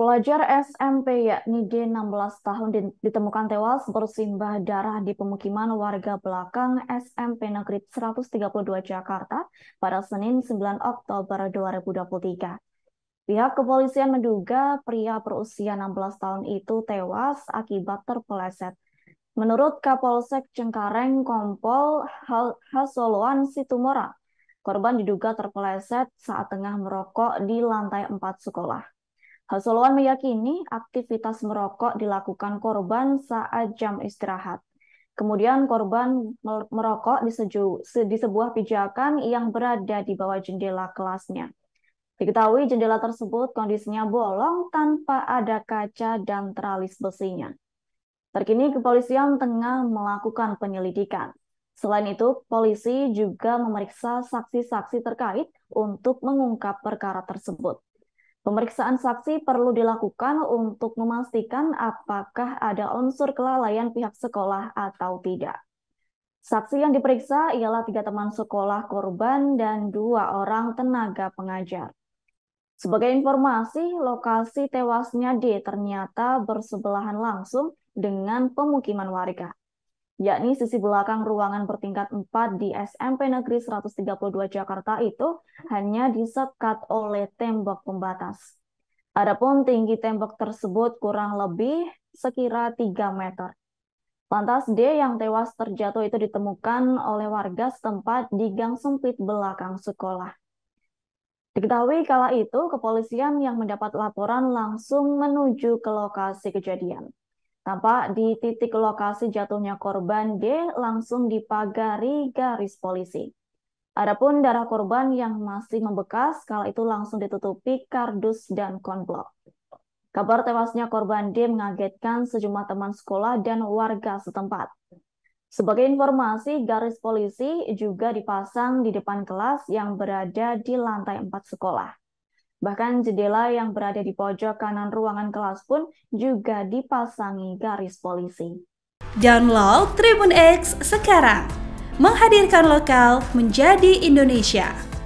Pelajar SMP yakni D 16 tahun ditemukan tewas bersimbah darah di pemukiman warga belakang SMP Negeri 132 Jakarta pada Senin 9 Oktober 2023. Pihak kepolisian menduga pria berusia 16 tahun itu tewas akibat terpeleset. Menurut Kapolsek Cengkareng Kompol Hasoluan Situmorang, korban diduga terpeleset saat tengah merokok di lantai 4 sekolah. Hasuloan meyakini aktivitas merokok dilakukan korban saat jam istirahat. Kemudian korban merokok di, seju, di sebuah pijakan yang berada di bawah jendela kelasnya. Diketahui jendela tersebut kondisinya bolong tanpa ada kaca dan teralis besinya. Terkini kepolisian tengah melakukan penyelidikan. Selain itu, polisi juga memeriksa saksi-saksi terkait untuk mengungkap perkara tersebut. Pemeriksaan saksi perlu dilakukan untuk memastikan apakah ada unsur kelalaian pihak sekolah atau tidak. Saksi yang diperiksa ialah tiga teman sekolah korban dan dua orang tenaga pengajar. Sebagai informasi, lokasi tewasnya D ternyata bersebelahan langsung dengan pemukiman warga yakni sisi belakang ruangan bertingkat 4 di SMP Negeri 132 Jakarta itu hanya disekat oleh tembok pembatas. Adapun tinggi tembok tersebut kurang lebih sekira 3 meter. Lantas D yang tewas terjatuh itu ditemukan oleh warga setempat di gang sempit belakang sekolah. Diketahui kala itu kepolisian yang mendapat laporan langsung menuju ke lokasi kejadian. Tampak di titik lokasi jatuhnya korban D langsung dipagari garis polisi. Adapun darah korban yang masih membekas, kala itu langsung ditutupi kardus dan konblok. Kabar tewasnya korban D mengagetkan sejumlah teman sekolah dan warga setempat. Sebagai informasi, garis polisi juga dipasang di depan kelas yang berada di lantai 4 sekolah. Bahkan jendela yang berada di pojok kanan ruangan kelas pun juga dipasangi garis polisi. Download Tribun X sekarang, menghadirkan lokal menjadi Indonesia.